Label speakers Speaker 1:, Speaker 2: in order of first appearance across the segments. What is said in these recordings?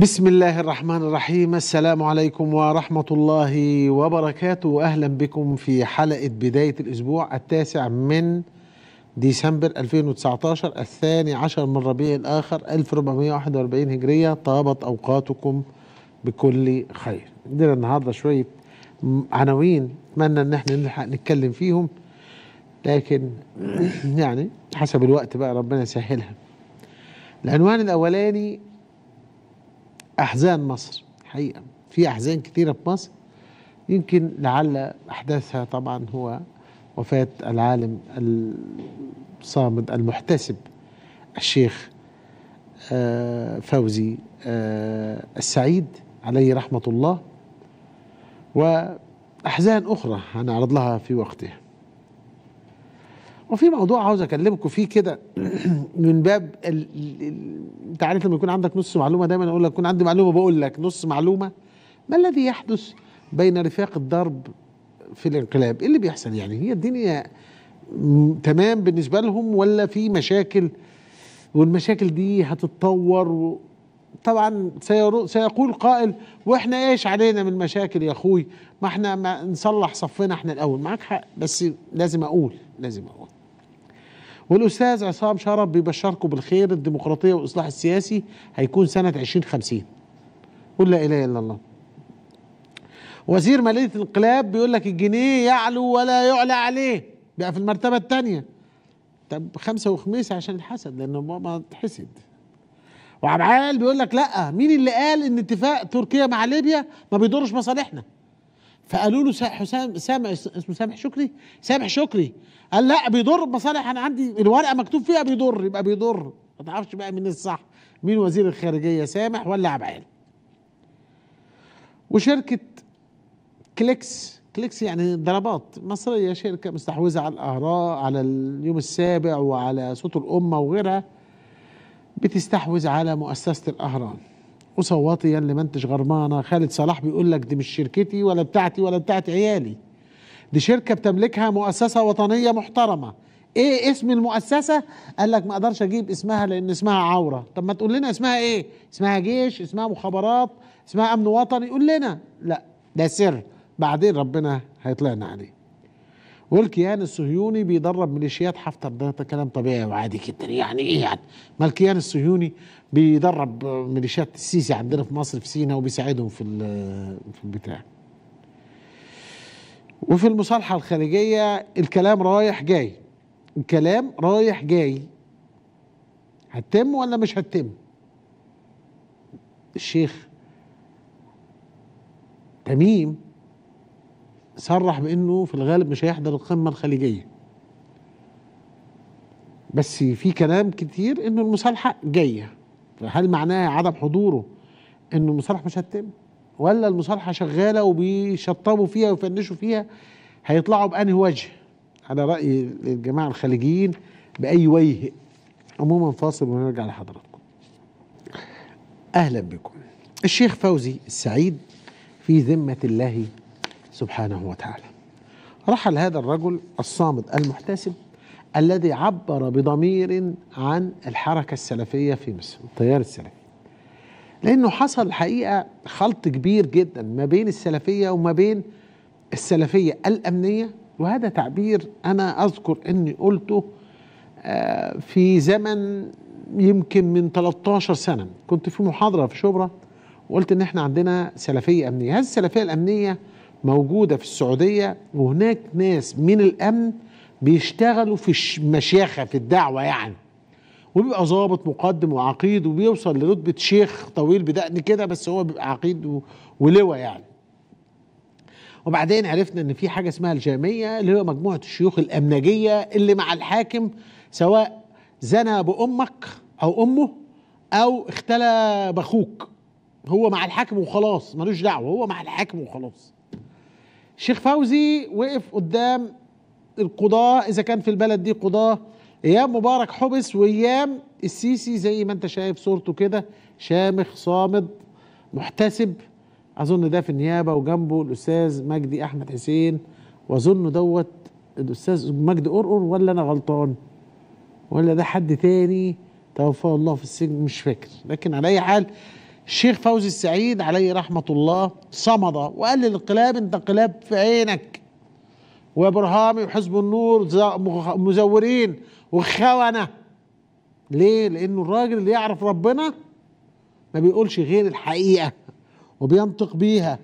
Speaker 1: بسم الله الرحمن الرحيم السلام عليكم ورحمة الله وبركاته أهلا بكم في حلقة بداية الأسبوع التاسع من ديسمبر 2019 الثاني عشر من ربيع الآخر 1441 هجرية طابت أوقاتكم بكل خير عندنا النهاردة شوية عناوين أتمنى إن احنا نلحق نتكلم فيهم لكن يعني حسب الوقت بقى ربنا يسهلها العنوان الأولاني أحزان مصر حقيقة في أحزان كثيرة في مصر يمكن لعل أحداثها طبعا هو وفاة العالم الصامد المحتسب الشيخ آه، فوزي آه، السعيد عليه رحمة الله وأحزان أخرى هنعرض لها في وقتها وفي موضوع عاوز اكلمكم فيه كده من باب انت عارف لما يكون عندك نص معلومه دايما اقول لك يكون عندي معلومه بقول لك نص معلومه ما الذي يحدث بين رفاق الضرب في الانقلاب؟ ايه اللي بيحصل يعني؟ هي الدنيا تمام بالنسبه لهم ولا في مشاكل والمشاكل دي هتتطور و... طبعا سيقول قائل واحنا ايش علينا من مشاكل يا اخوي ما احنا ما نصلح صفنا احنا الاول معاك حق بس لازم اقول لازم اقول والاستاذ عصام شرف بيبشركم بالخير الديمقراطيه والاصلاح السياسي هيكون سنه 2050 قل لا اله الا الله وزير ماليه الانقلاب بيقول لك الجنيه يعلو ولا يعلى عليه بقى في المرتبه الثانيه طب خمسه وخميسه عشان الحسد لانه ما تحسد وعبعال بيقول لك لا مين اللي قال ان اتفاق تركيا مع ليبيا ما بيضرش مصالحنا فقالوا له حسام سامح اسمه سامح شكري سامح شكري قال لا بيضر مصالح انا عندي الورقه مكتوب فيها بيضر يبقى بيضر ما تعرفش بقى مين الصح مين وزير الخارجيه سامح ولا عبعال وشركه كليكس كليكس يعني ضربات مصريه شركه مستحوذه على الاهراء على اليوم السابع وعلى صوت الامه وغيرها بتستحوذ على مؤسسه الاهرام وصوتيا لمنتج غرمانه خالد صلاح بيقول لك دي مش شركتي ولا بتاعتي ولا بتاعت عيالي دي شركه بتملكها مؤسسه وطنيه محترمه ايه اسم المؤسسه قال لك ما اقدرش اجيب اسمها لان اسمها عوره طب ما تقول لنا اسمها ايه اسمها جيش اسمها مخابرات اسمها امن وطني قول لنا لا ده سر بعدين ربنا هيطلعنا عليه والكيان الصهيوني بيدرب ميليشيات حفتر ده كلام طبيعي وعادي جدا يعني ايه يعني ما الكيان الصهيوني بيدرب ميليشيات السيسي عندنا في مصر في سينا وبيساعدهم في في البتاع وفي المصالحة الخارجية الكلام رايح جاي الكلام رايح جاي هتتم ولا مش هتتم الشيخ تميم صرح بانه في الغالب مش هيحضر القمه الخليجيه بس في كلام كتير انه المصالحه جايه فهل معناها عدم حضوره انه المصالحه مش هتتم ولا المصالحه شغاله وبيشطبوا فيها ويفنشوا فيها هيطلعوا بانهي وجه على راي الجماعه الخليجيين باي وجه عموما فاصل ونرجع لحضراتكم اهلا بكم الشيخ فوزي السعيد في ذمه الله سبحانه وتعالى رحل هذا الرجل الصامد المحتسب الذي عبر بضمير عن الحركة السلفية في مصر التيار السلفي لأنه حصل الحقيقة خلط كبير جدا ما بين السلفية وما بين السلفية الأمنية وهذا تعبير أنا أذكر أني قلته آه، في زمن يمكن من 13 سنة كنت في محاضرة في شبرا وقلت إن إحنا عندنا سلفية أمنية هذه السلفية الأمنية موجودة في السعودية وهناك ناس من الأمن بيشتغلوا في المشيخة في الدعوة يعني وبيبقى ظابط مقدم وعقيد وبيوصل لرتبة شيخ طويل بدقن كده بس هو بيبقى عقيد ولواء يعني وبعدين عرفنا ان في حاجة اسمها الجامية اللي هو مجموعة الشيوخ الأمنجية اللي مع الحاكم سواء زنى بأمك أو أمه أو اختلى بأخوك هو مع الحاكم وخلاص ملوش دعوة هو مع الحاكم وخلاص شيخ فوزي وقف قدام القضاة إذا كان في البلد دي قضاة ايام مبارك حبس وايام السيسي زي ما انت شايف صورته كده شامخ صامد محتسب اظن ده في النيابه وجنبه الاستاذ مجدي احمد حسين واظن دوت الاستاذ مجدي قرقر ولا انا غلطان ولا ده حد تاني توفاه الله في السجن مش فاكر لكن على اي حال الشيخ فوزي السعيد عليه رحمة الله صمد وقال للانقلاب انت انقلاب في عينك وابرهامي وحزب النور مزورين وخونة ليه لانه الراجل اللي يعرف ربنا ما بيقولش غير الحقيقة وبينطق بيها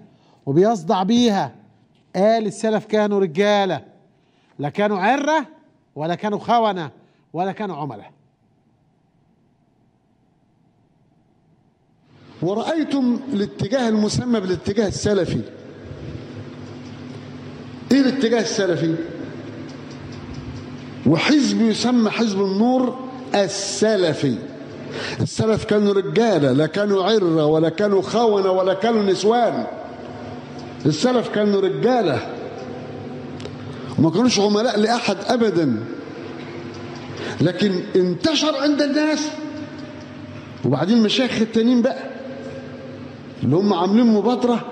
Speaker 1: وبيصدع بيها قال السلف كانوا رجالة لا كانوا عرة ولا كانوا خونة ولا كانوا عملاء
Speaker 2: ورأيتم الاتجاه المسمى بالاتجاه السلفي ايه الاتجاه السلفي وحزب يسمى حزب النور السلفي السلف كانوا رجالة لا كانوا عرة ولا كانوا خونة ولا كانوا نسوان السلف كانوا رجالة وما كانوش عملاء لأحد أبدا لكن انتشر عند الناس وبعدين مشايخ التانيين بقى اللي هم عاملين مبادرة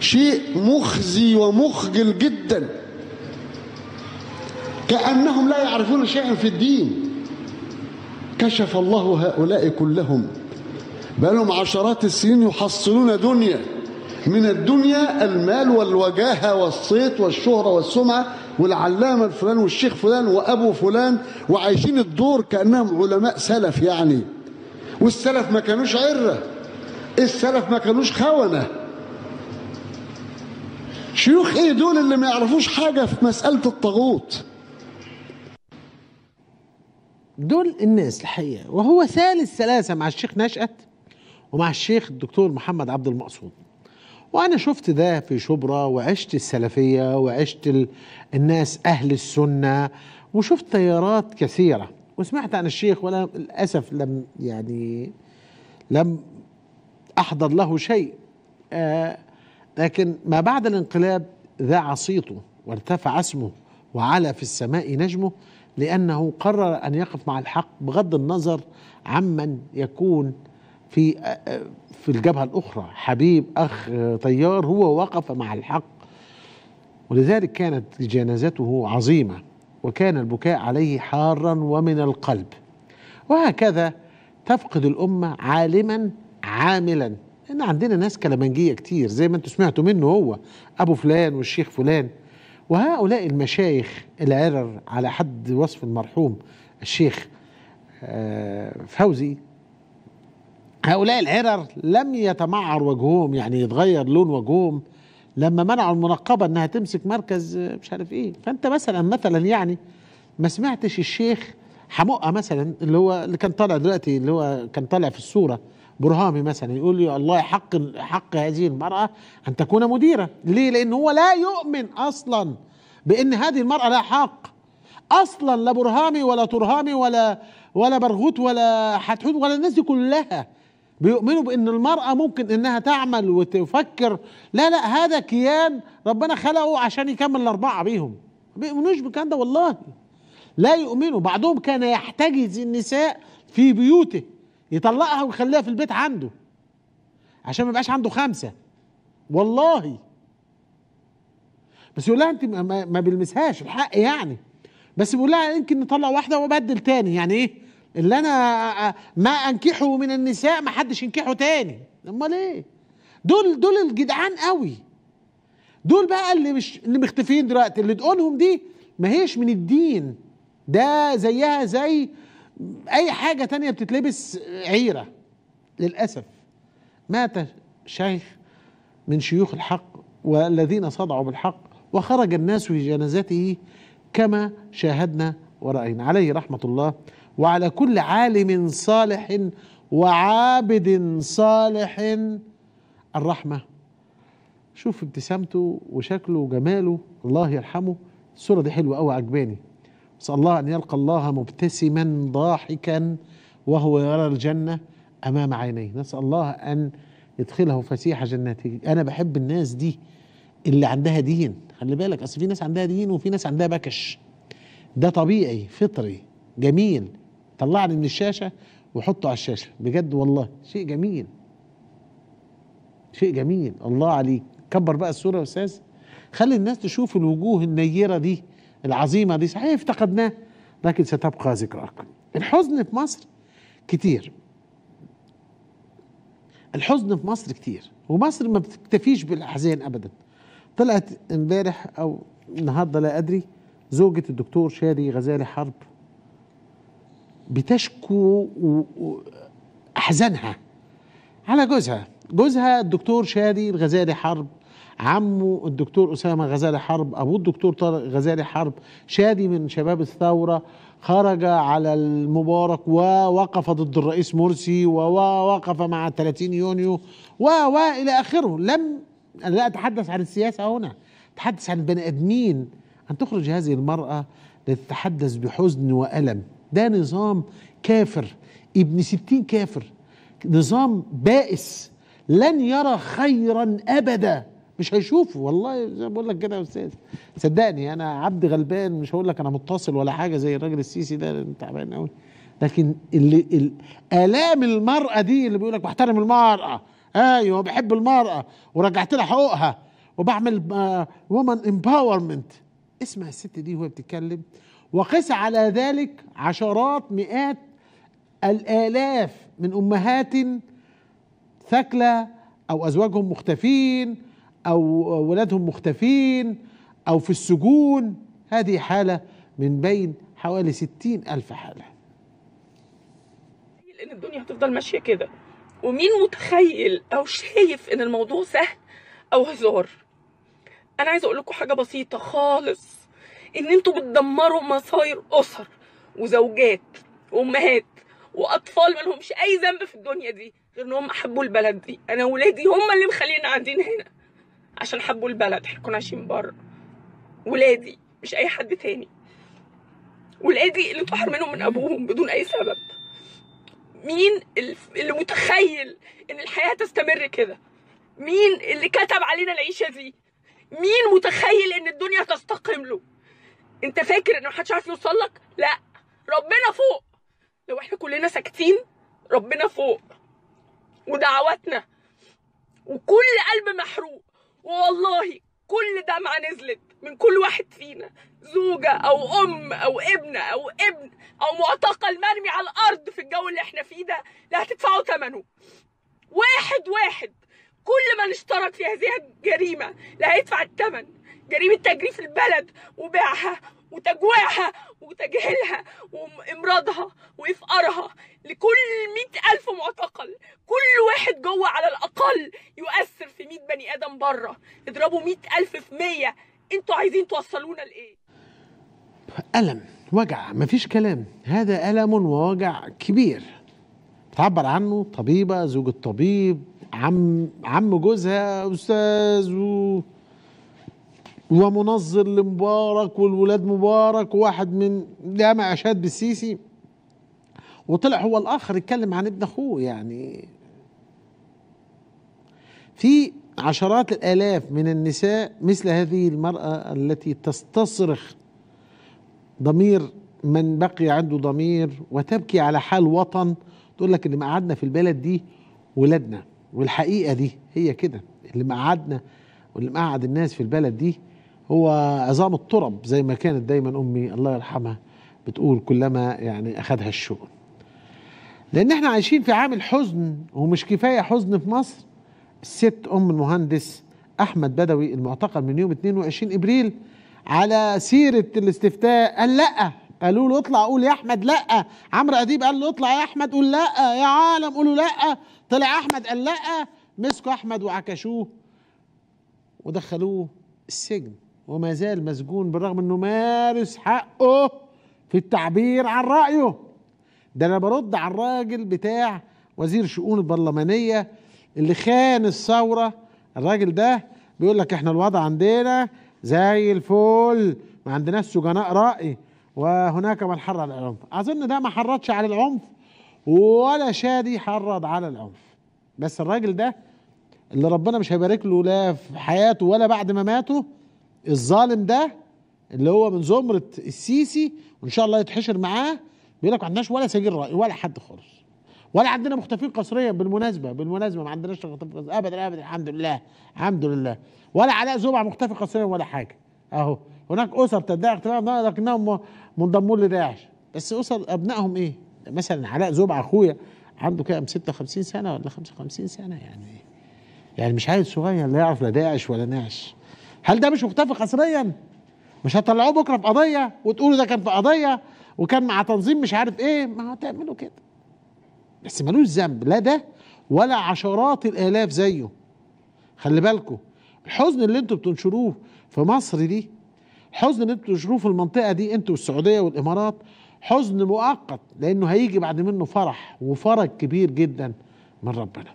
Speaker 2: شيء مخزي ومخجل جدا كأنهم لا يعرفون شيئا في الدين كشف الله هؤلاء كلهم بلهم عشرات السنين يحصلون دنيا من الدنيا المال والوجاهة والصيت والشهرة والسمعة والعلامة فلان والشيخ فلان وأبو فلان وعايشين الدور كأنهم علماء سلف يعني والسلف ما كانوش عره السلف ما كانوش خونة
Speaker 1: شيوخ ايه دول اللي ما يعرفوش حاجة في مسألة الطاغوت دول الناس الحقيقة وهو ثالث ثلاثة مع الشيخ نشأت ومع الشيخ الدكتور محمد عبد المقصود وانا شفت ده في شبرا وعشت السلفيه وعشت الناس اهل السنه وشفت تيارات كثيره وسمعت عن الشيخ ولا للاسف لم يعني لم أحضر له شيء آه، لكن ما بعد الانقلاب ذاع صيته وارتفع اسمه وعلى في السماء نجمه لأنه قرر أن يقف مع الحق بغض النظر عمن يكون في آه، آه، في الجبهة الأخرى حبيب أخ طيار هو وقف مع الحق ولذلك كانت جنازته عظيمة وكان البكاء عليه حارا ومن القلب وهكذا تفقد الأمة عالما عاملا ان عندنا ناس كلامنجيه كتير زي ما انتم سمعتوا منه هو ابو فلان والشيخ فلان وهؤلاء المشايخ العرر على حد وصف المرحوم الشيخ آه، فوزي هؤلاء العرر لم يتمعر وجههم يعني يتغير لون وجههم لما منعوا المنقبه انها تمسك مركز آه، مش عارف ايه فانت مثلا مثلا يعني ما سمعتش الشيخ حمقه مثلا اللي هو اللي كان طالع دلوقتي اللي هو كان طالع في الصوره برهامي مثلا يقول لي الله حق حق هذه المرأة أن تكون مديرة ليه لأن هو لا يؤمن أصلا بأن هذه المرأة لها حق أصلا لا برهامي ولا ترهامي ولا ولا برغوت ولا حتحوت ولا الناس دي كلها بيؤمنوا بأن المرأة ممكن أنها تعمل وتفكر لا لا هذا كيان ربنا خلقه عشان يكمل الأربعة بيهم ما بيؤمنوش بالكلام ده والله لا يؤمنوا بعضهم كان يحتجز النساء في بيوته يطلقها ويخليها في البيت عنده عشان ما يبقاش عنده خمسه والله بس يقول لها انت ما بلمسهاش الحق يعني بس بيقول لها يمكن نطلع واحده وابدل تاني يعني ايه اللي انا ما انكحه من النساء ما حدش ينكحه تاني امال ايه دول دول الجدعان قوي دول بقى اللي مش اللي مختفيين دلوقتي اللي تقولهم دي ما هيش من الدين ده زيها زي اي حاجه تانية بتتلبس عيره للاسف مات شيخ من شيوخ الحق والذين صدعوا بالحق وخرج الناس في جنازته كما شاهدنا ورأينا عليه رحمة الله وعلى كل عالم صالح وعابد صالح الرحمة شوف ابتسامته وشكله وجماله الله يرحمه الصورة دي حلوة قوي عجباني نسأل الله أن يلقى الله مبتسما ضاحكا وهو يرى الجنة أمام عينيه نسأل الله أن يدخله فسيح جناته أنا بحب الناس دي اللي عندها دين خلي بالك أصل في ناس عندها دين وفي ناس عندها بكش ده طبيعي فطري جميل طلعني من الشاشة وحطه على الشاشة بجد والله شيء جميل شيء جميل الله عليك كبر بقى الصورة يا أستاذ خلي الناس تشوف الوجوه النيرة دي العظيمة دي صحيح افتقدناه لكن ستبقى ذكراك الحزن في مصر كتير الحزن في مصر كتير ومصر ما بتكتفيش بالأحزان أبدا طلعت امبارح أو النهاردة لا أدري زوجة الدكتور شادي غزالي حرب بتشكو أحزانها على جوزها جوزها الدكتور شادي الغزالي حرب عمه الدكتور أسامة غزالي حرب أبوه الدكتور طارق غزالي حرب شادي من شباب الثورة خرج على المبارك ووقف ضد الرئيس مرسي ووقف مع 30 يونيو و إلى آخره لم لا أتحدث عن السياسة هنا أتحدث عن البني آدمين أن تخرج هذه المرأة لتتحدث بحزن وألم ده نظام كافر ابن ستين كافر نظام بائس لن يرى خيرا أبدا مش هيشوفه والله زي ما بقول لك كده يا استاذ صدقني انا عبد غلبان مش هقول لك انا متصل ولا حاجه زي الراجل السيسي ده تعبان قوي لكن اللي الام المراه دي اللي بيقول لك بحترم المراه ايوه بحب المراه ورجعت لها حقوقها وبعمل وومن امباورمنت اسمع الست دي وهي بتتكلم وقس على ذلك عشرات مئات الالاف من امهات ثكلى او ازواجهم مختفين أو ولادهم مختفين أو في السجون هذه حالة من بين حوالي 60 ألف حالة
Speaker 3: لأن الدنيا هتفضل ماشية كده ومين متخيل أو شايف إن الموضوع سهل أو هزار أنا عايزة أقول لكم حاجة بسيطة خالص إن أنتوا بتدمروا مصاير أسر وزوجات وأمهات واطفال ما لهمش اي ذنب في الدنيا دي غير ان هم احبوا البلد دي انا ولادي هم اللي مخلينا قاعدين هنا عشان حبوا البلد كنا عايشين بره ولادي مش اي حد تاني ولادي اللي اتبحر منهم من ابوهم بدون اي سبب مين اللي متخيل ان الحياه تستمر كده مين اللي كتب علينا العيشه دي مين متخيل ان الدنيا تستقيم له انت فاكر ان محدش عارف يوصل لك لا ربنا فوق لو احنا كلنا ساكتين ربنا فوق ودعواتنا وكل قلب محروق والله كل دمعة نزلت من كل واحد فينا زوجة أو أم أو ابنة أو ابن أو معتقل مرمي على الأرض في الجو اللي احنا فيه ده لا هتدفعوا ثمنه واحد واحد كل من اشترك في هذه الجريمة لا هيدفع الثمن جريمة تجريف البلد وبيعها وتجويعها وتجهيلها وامراضها وافقارها لكل مئة ألف معتقل كل واحد جوه على الأقل يؤثر في مئة بني آدم بره اضربوا مئة ألف في مية انتوا عايزين توصلونا لإيه
Speaker 1: ألم وجع مفيش كلام هذا ألم ووجع كبير تعبر عنه طبيبة زوجة طبيب عم عم جوزها أستاذ و... ومنظر لمبارك والولاد مبارك وواحد من جامع أشاد بالسيسي وطلع هو الاخر يتكلم عن ابن اخوه يعني في عشرات الالاف من النساء مثل هذه المراه التي تستصرخ ضمير من بقي عنده ضمير وتبكي على حال وطن تقول لك اللي مقعدنا في البلد دي ولادنا والحقيقه دي هي كده اللي مقعدنا واللي مقعد الناس في البلد دي هو عظام الترب زي ما كانت دايما امي الله يرحمها بتقول كلما يعني اخذها الشؤون لان احنا عايشين في عامل حزن ومش كفايه حزن في مصر الست ام المهندس احمد بدوي المعتقل من يوم 22 ابريل على سيره الاستفتاء قال لا قالوا له اطلع قول يا احمد لا عمرو اديب قال له اطلع يا احمد قول لا يا عالم قولوا لا طلع احمد قال لا مسكوا احمد وعكشوه ودخلوه السجن وما زال مسجون بالرغم انه مارس حقه في التعبير عن رايه ده انا برد على الراجل بتاع وزير شؤون البرلمانيه اللي خان الثوره الراجل ده بيقول لك احنا الوضع عندنا زي الفل ما عندناش سجناء راي وهناك من حرض على العنف اظن ده ما حرضش على العنف ولا شادي حرض على العنف بس الراجل ده اللي ربنا مش هيبارك له لا في حياته ولا بعد ما ماته الظالم ده اللي هو من زمرة السيسي وان شاء الله يتحشر معاه بيقول لك ما عندناش ولا سجل رأي ولا حد خالص ولا عندنا مختفين قسريا بالمناسبه بالمناسبه ما عندناش مختفي قسريا ابدا ابدا الحمد لله الحمد لله ولا علاء زوبع مختفي قسريا ولا حاجه اهو هناك اسر تدعي اختلاف لكنهم منضمون لداعش بس اسر ابنائهم ايه؟ مثلا علاء زوبع اخويا عنده كام 56 سنه ولا 55 سنه يعني يعني مش عيل صغير لا يعرف لا داعش ولا نعش هل ده مش مختفي قسريا؟ مش هتطلعوه بكره في قضيه وتقولوا ده كان في قضيه وكان مع تنظيم مش عارف ايه ما هتعملوا كده بس ملوش ذنب لا ده ولا عشرات الالاف زيه خلي بالكم الحزن اللي انتوا بتنشروه في مصر دي حزن اللي انتوا بتنشروه في المنطقه دي انتوا والسعوديه والامارات حزن مؤقت لانه هيجي بعد منه فرح وفرج كبير جدا من ربنا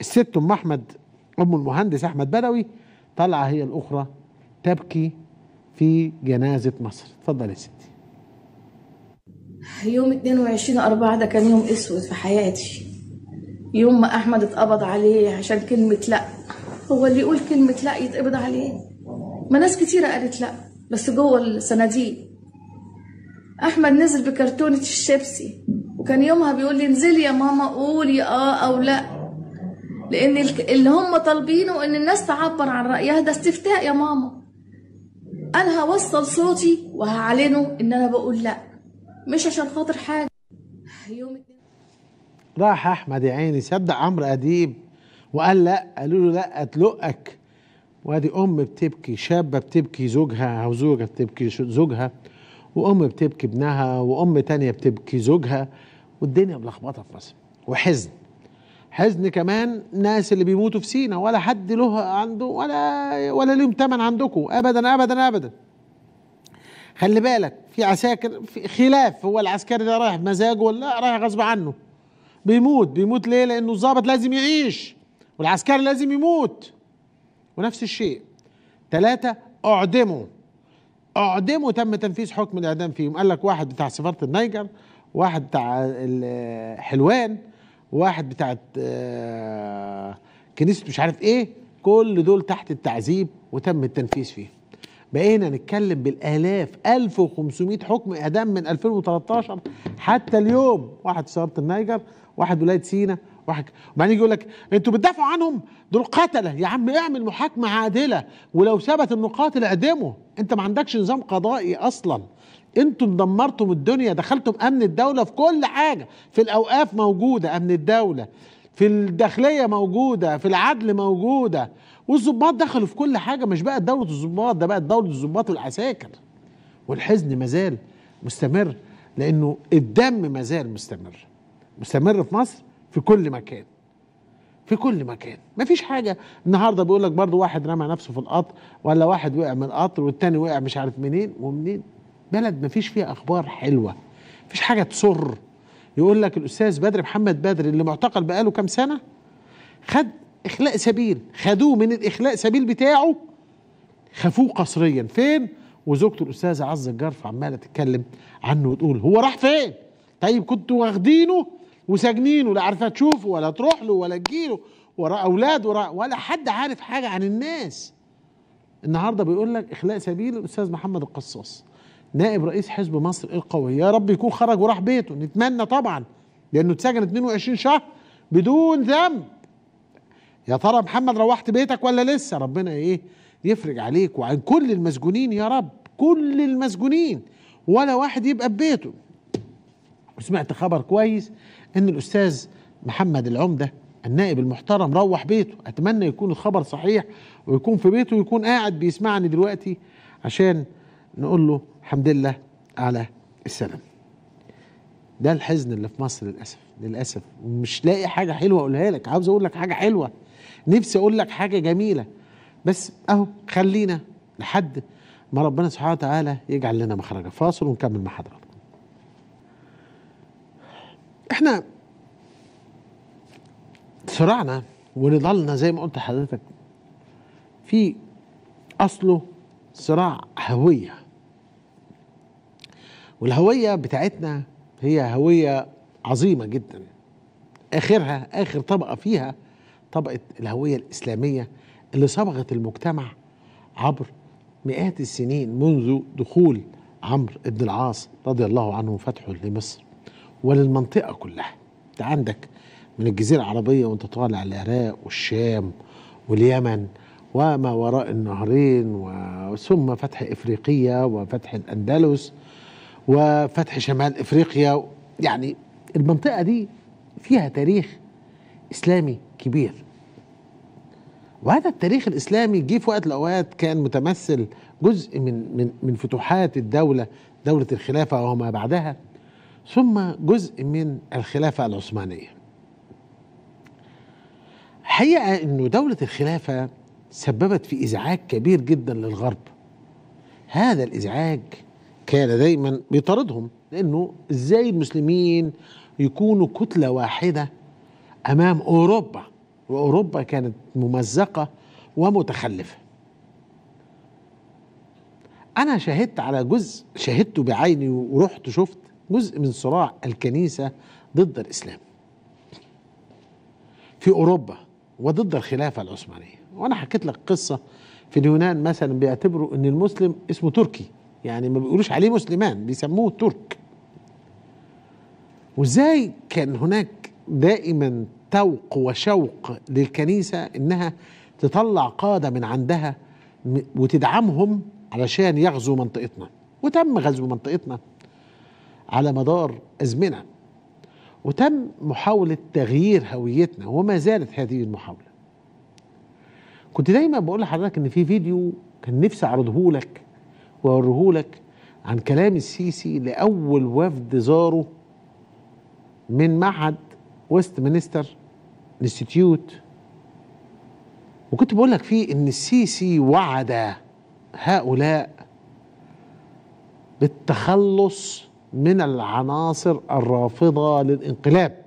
Speaker 1: الست ام احمد ام المهندس احمد بدوي طالعه هي الاخرى تبكي في جنازه مصر اتفضل يا ستي
Speaker 3: يوم 22 أربعة ده كان يوم أسود في حياتي يوم ما أحمد اتقبض عليه عشان كلمة لأ هو اللي يقول كلمة لأ يتقبض عليه ما ناس كتيرة قالت لأ بس جوه الصناديق أحمد نزل بكرتونة الشيبسي وكان يومها بيقول لي انزلي يا ماما قولي اه أو لأ لأن اللي هم طالبينه إن الناس تعبر عن رأيها ده استفتاء يا ماما أنا هوصل صوتي وهعلنه إن أنا بقول لأ مش عشان خاطر حاجه يوم
Speaker 1: راح احمد يا عيني صدق عمرو اديب وقال لا قالوا له لا تلقك وادي ام بتبكي شابه بتبكي زوجها او زوجه بتبكي زوجها وام بتبكي ابنها وام تانية بتبكي زوجها والدنيا ملخبطه في مصر وحزن حزن كمان ناس اللي بيموتوا في سينا ولا حد له عنده ولا ولا لهم تمن عندكم ابدا ابدا ابدا خلي بالك في عساكر في خلاف هو العسكري ده رايح مزاجه ولا لا رايح غصب عنه بيموت بيموت ليه لانه الضابط لازم يعيش والعسكري لازم يموت ونفس الشيء ثلاثة اعدموا اعدموا تم تنفيذ حكم الاعدام فيهم قال لك واحد بتاع سفارة النيجر واحد بتاع حلوان واحد بتاع آه، كنيسة مش عارف ايه كل دول تحت التعذيب وتم التنفيذ فيهم بقينا نتكلم بالالاف 1500 حكم اعدام من 2013 حتى اليوم واحد في سياره النيجر واحد ولايه سينا واحد وبعدين يجي يقول لك انتوا بتدافعوا عنهم دول قتله يا عم اعمل محاكمه عادله ولو ثبت انه قاتل اعدمه انت ما عندكش نظام قضائي اصلا انتوا دمرتم الدنيا دخلتم امن الدوله في كل حاجه في الاوقاف موجوده امن الدوله في الداخليه موجوده في العدل موجوده والظباط دخلوا في كل حاجه مش بقى دوله الظباط ده بقى دوله الظباط والعساكر والحزن مازال مستمر لانه الدم مازال مستمر مستمر في مصر في كل مكان في كل مكان مفيش حاجه النهارده بيقول لك برضه واحد رمى نفسه في القطر ولا واحد وقع من القطر والتاني وقع مش عارف منين ومنين بلد مفيش فيها اخبار حلوه مفيش حاجه تسر يقول لك الاستاذ بدر محمد بدر اللي معتقل بقاله كام سنه خد اخلاء سبيل خدوه من الاخلاء سبيل بتاعه خفوه قسريا فين وزوجته الاستاذه عز الجرف عماله تتكلم عنه وتقول هو راح فين طيب كنتوا واخدينه وساجنينه لا عارفه تشوفه ولا تروح له ولا تجيله ورا اولاد ورا ولا حد عارف حاجه عن الناس النهارده بيقول لك اخلاء سبيل الاستاذ محمد القصاص نائب رئيس حزب مصر القوي يا رب يكون خرج وراح بيته نتمنى طبعا لانه اتسجن 22 شهر بدون ذنب يا ترى محمد روحت بيتك ولا لسه ربنا ايه يفرج عليك وعن كل المسجونين يا رب كل المسجونين ولا واحد يبقى ببيته سمعت خبر كويس ان الاستاذ محمد العمده النائب المحترم روح بيته اتمنى يكون الخبر صحيح ويكون في بيته ويكون قاعد بيسمعني دلوقتي عشان نقول له الحمد لله على السلام ده الحزن اللي في مصر للاسف للاسف مش لاقي حاجه حلوه اقولها لك عاوز اقول لك حاجه حلوه نفسي اقول لك حاجه جميله بس اهو خلينا لحد ما ربنا سبحانه وتعالى يجعل لنا مخرجا فاصل ونكمل مع حضراتكم احنا صراعنا ونضالنا زي ما قلت لحضرتك في اصله صراع هويه والهوية بتاعتنا هي هوية عظيمة جدا آخرها آخر طبقة فيها طبقة الهوية الإسلامية اللي صبغت المجتمع عبر مئات السنين منذ دخول عمرو بن العاص رضي الله عنه وفتحه لمصر وللمنطقة كلها انت عندك من الجزيرة العربية وانت طالع العراق والشام واليمن وما وراء النهرين وثم فتح إفريقية وفتح الأندلس وفتح شمال افريقيا يعني المنطقه دي فيها تاريخ اسلامي كبير وهذا التاريخ الاسلامي جه في وقت الاوقات كان متمثل جزء من من من فتوحات الدوله دوله الخلافه وما بعدها ثم جزء من الخلافه العثمانيه حقيقه انه دوله الخلافه سببت في ازعاج كبير جدا للغرب هذا الازعاج كان دايما بيطاردهم لانه ازاي المسلمين يكونوا كتله واحده امام اوروبا واوروبا كانت ممزقه ومتخلفه انا شاهدت على جزء شاهدته بعيني ورحت شفت جزء من صراع الكنيسه ضد الاسلام في اوروبا وضد الخلافه العثمانيه وانا حكيت لك قصه في اليونان مثلا بيعتبروا ان المسلم اسمه تركي يعني ما بيقولوش عليه مسلمان بيسموه ترك وازاي كان هناك دائما توق وشوق للكنيسة انها تطلع قادة من عندها وتدعمهم علشان يغزوا منطقتنا وتم غزو منطقتنا على مدار أزمنة وتم محاولة تغيير هويتنا وما زالت هذه المحاولة كنت دايما بقول لحضرتك ان في فيديو كان نفسي اعرضه لك وأوريهولك عن كلام السيسي لأول وفد زاره من معهد ويست مينستر انستيتيوت وكنت بقول لك فيه ان السيسي وعد هؤلاء بالتخلص من العناصر الرافضه للانقلاب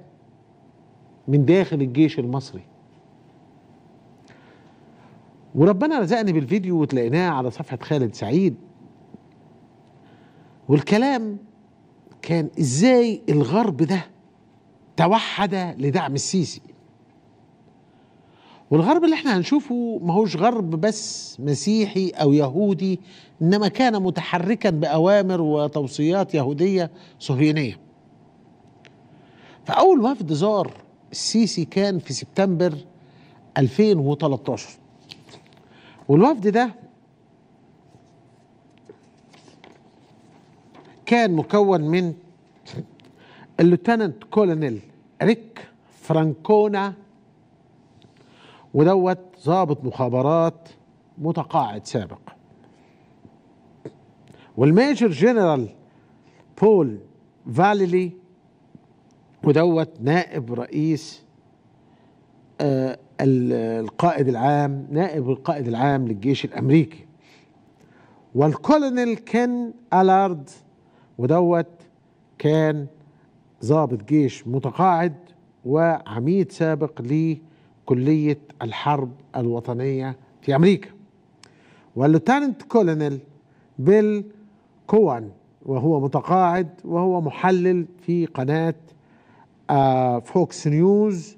Speaker 1: من داخل الجيش المصري وربنا رزقني بالفيديو وتلاقيناه على صفحه خالد سعيد والكلام كان ازاي الغرب ده توحد لدعم السيسي والغرب اللي احنا هنشوفه ماهوش غرب بس مسيحي او يهودي انما كان متحركا باوامر وتوصيات يهوديه صهيونيه فاول وفد زار السيسي كان في سبتمبر 2013 والوفد ده كان مكون من اللوتنانت كولونيل ريك فرانكونا ودوت ضابط مخابرات متقاعد سابق والميجر جنرال بول فاليلي ودوت نائب رئيس آه، القائد العام نائب القائد العام للجيش الامريكي والكولونيل كين الارد ودوت كان ضابط جيش متقاعد وعميد سابق لكلية الحرب الوطنية في أمريكا واللوتانت كولونيل بيل كوان وهو متقاعد وهو محلل في قناة آه، فوكس نيوز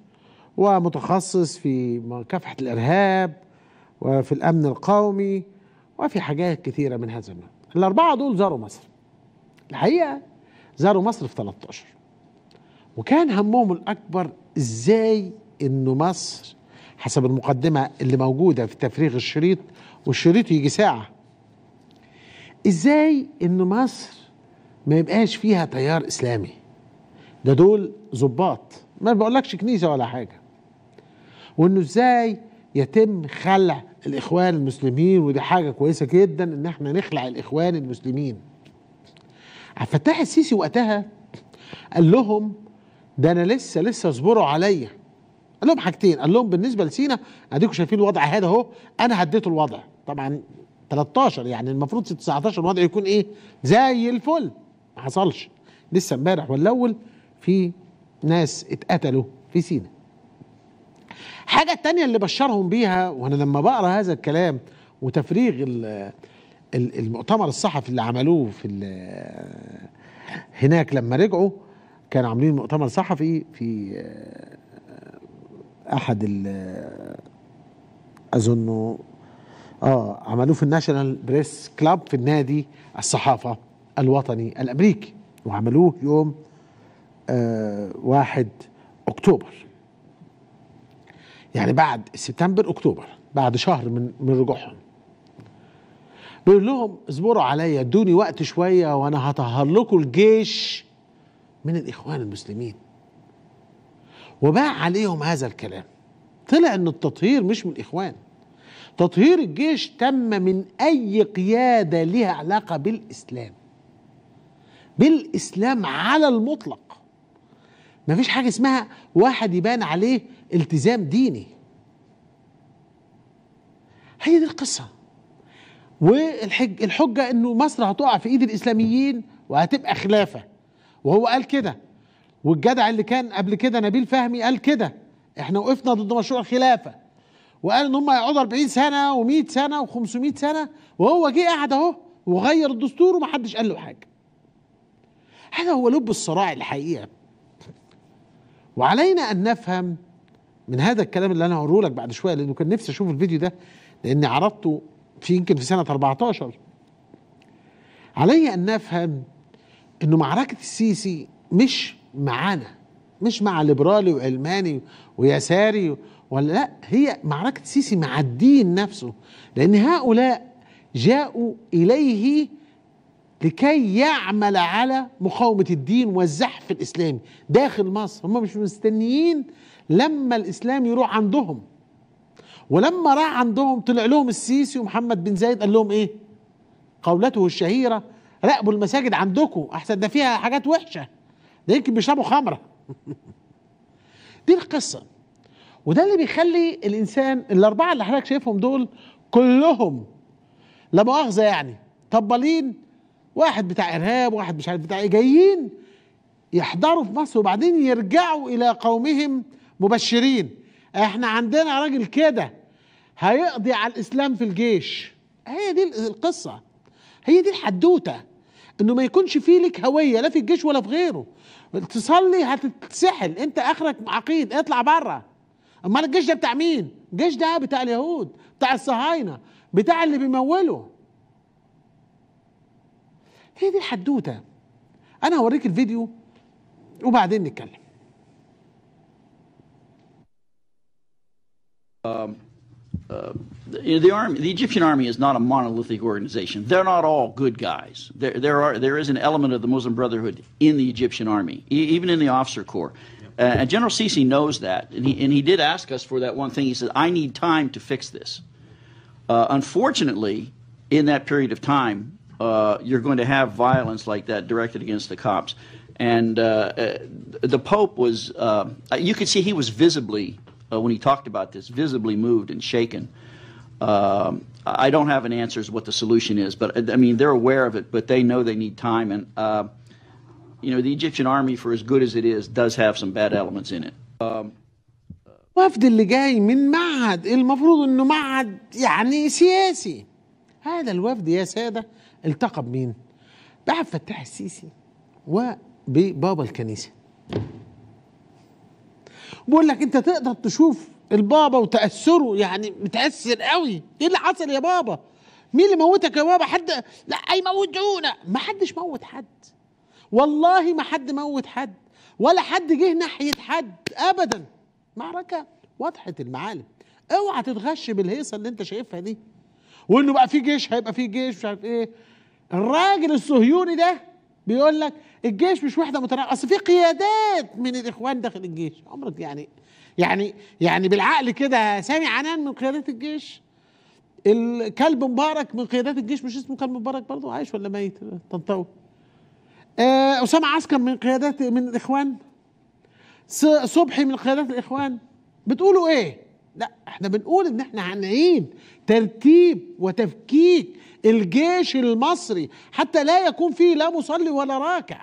Speaker 1: ومتخصص في مكافحة الإرهاب وفي الأمن القومي وفي حاجات كثيرة من هذا النوع الأربعة دول زاروا مصر الحقيقه زاروا مصر في 13 وكان همهم الاكبر ازاي انه مصر حسب المقدمه اللي موجوده في تفريغ الشريط والشريط يجي ساعه ازاي ان مصر ما يبقاش فيها تيار اسلامي ده دول ظباط ما بقولكش كنيسه ولا حاجه وانه ازاي يتم خلع الاخوان المسلمين ودي حاجه كويسه جدا ان احنا نخلع الاخوان المسلمين عبد الفتاح السيسي وقتها قال لهم ده انا لسه لسه اصبروا عليا قال لهم حاجتين قال لهم بالنسبه لسينا اديكم شايفين الوضع هذا اهو انا هديته الوضع طبعا 13 يعني المفروض 19 الوضع يكون ايه زي الفل ما حصلش لسه امبارح والاول في ناس اتقتلوا في سينا الحاجه الثانيه اللي بشرهم بيها وانا لما بقرا هذا الكلام وتفريغ المؤتمر الصحفي اللي عملوه في هناك لما رجعوا كانوا عاملين مؤتمر صحفي في آه، احد اظنه اه عملوه في الناشونال بريس كلاب في النادي الصحافه الوطني الامريكي وعملوه يوم آه واحد اكتوبر يعني بعد سبتمبر اكتوبر بعد شهر من من رجوعهم بيقول لهم اصبروا عليا ادوني وقت شويه وانا هطهر لكم الجيش من الاخوان المسلمين وباع عليهم هذا الكلام طلع ان التطهير مش من الاخوان تطهير الجيش تم من اي قياده لها علاقه بالاسلام بالاسلام على المطلق مفيش حاجه اسمها واحد يبان عليه التزام ديني هي دي القصه والحج الحجه انه مصر هتقع في ايد الاسلاميين وهتبقى خلافه وهو قال كده والجدع اللي كان قبل كده نبيل فهمي قال كده احنا وقفنا ضد مشروع الخلافه وقال ان هم هيقعدوا 40 سنه و100 سنه و500 سنه وهو جه قعد اهو وغير الدستور ومحدش قال له حاجه هذا هو لب الصراع الحقيقه وعلينا ان نفهم من هذا الكلام اللي انا هقوله لك بعد شويه لانه كان نفسي اشوف الفيديو ده لاني عرضته في يمكن في سنه 14 علي ان نفهم انه معركه السيسي مش معانا مش مع ليبرالي وعلماني ويساري ولا لا هي معركه السيسي مع الدين نفسه لان هؤلاء جاءوا اليه لكي يعمل على مقاومه الدين والزحف الاسلامي داخل مصر هم مش مستنيين لما الاسلام يروح عندهم ولما راح عندهم طلع لهم السيسي ومحمد بن زايد قال لهم ايه قولته الشهيره راقبوا المساجد عندكم احسن ده فيها حاجات وحشه ده يمكن بيشربوا خمره دي القصه وده اللي بيخلي الانسان الاربعه اللي حضرتك شايفهم دول كلهم لا مؤاخذه يعني طبالين واحد بتاع ارهاب واحد مش عارف بتاع ايه جايين يحضروا في مصر وبعدين يرجعوا الى قومهم مبشرين احنا عندنا راجل كده هيقضي على الاسلام في الجيش هي دي القصه هي دي الحدوته انه ما يكونش فيه لك هويه لا في الجيش ولا في غيره تصلي هتتسحل انت اخرك عقيد اطلع بره امال الجيش ده بتاع مين الجيش ده بتاع اليهود بتاع الصهاينه بتاع اللي بيمولوا هي دي الحدوته انا هوريك الفيديو وبعدين نتكلم
Speaker 3: um, uh, the, army, the Egyptian army is not a monolithic organization. They're not all good guys. There, there are there is an element of the Muslim Brotherhood in the Egyptian army, e- even in the officer corps. Uh, and General Sisi knows that, and he and he did ask us for that one thing. He said, "I need time to fix this." Uh, unfortunately, in that period of time, uh, you're going to have violence like that directed against the cops. And uh, uh, the Pope was, you could see he was visibly uh, when he talked about this, visibly moved and shaken. Um, I don't have an answer as what the solution is, but I mean they're aware of it, but they know they need time. And uh, you know the Egyptian army, for as good as it is, does have some bad elements in it. Um,
Speaker 1: وفد اللي جاي من معهد المفروض انه معهد يعني سياسي هذا الوفد يا ساده التقى بمين؟ بعبد فتاح السيسي وببابا الكنيسه بقول لك انت تقدر تشوف البابا وتاثره يعني متاثر قوي ايه اللي حصل يا بابا مين اللي موتك يا بابا حد لا هيموتونا ما حدش موت حد والله ما حد موت حد ولا حد جه ناحيه حد ابدا معركه واضحه المعالم اوعى تتغش بالهيصه اللي انت شايفها دي وانه بقى في جيش هيبقى في جيش مش عارف ايه الراجل الصهيوني ده بيقول لك الجيش مش وحده متنوعه اصل في قيادات من الاخوان داخل الجيش عمرك يعني يعني يعني بالعقل كده سامي عنان من قيادات الجيش الكلب مبارك من قيادات الجيش مش اسمه كلب مبارك برضه عايش ولا ميت طنطاوي آه اسامه عسكر من قيادات من الاخوان صبحي من قيادات الاخوان بتقولوا ايه لا احنا بنقول ان احنا هنعيد ترتيب وتفكيك الجيش المصري حتى لا يكون فيه لا مصلي ولا راكع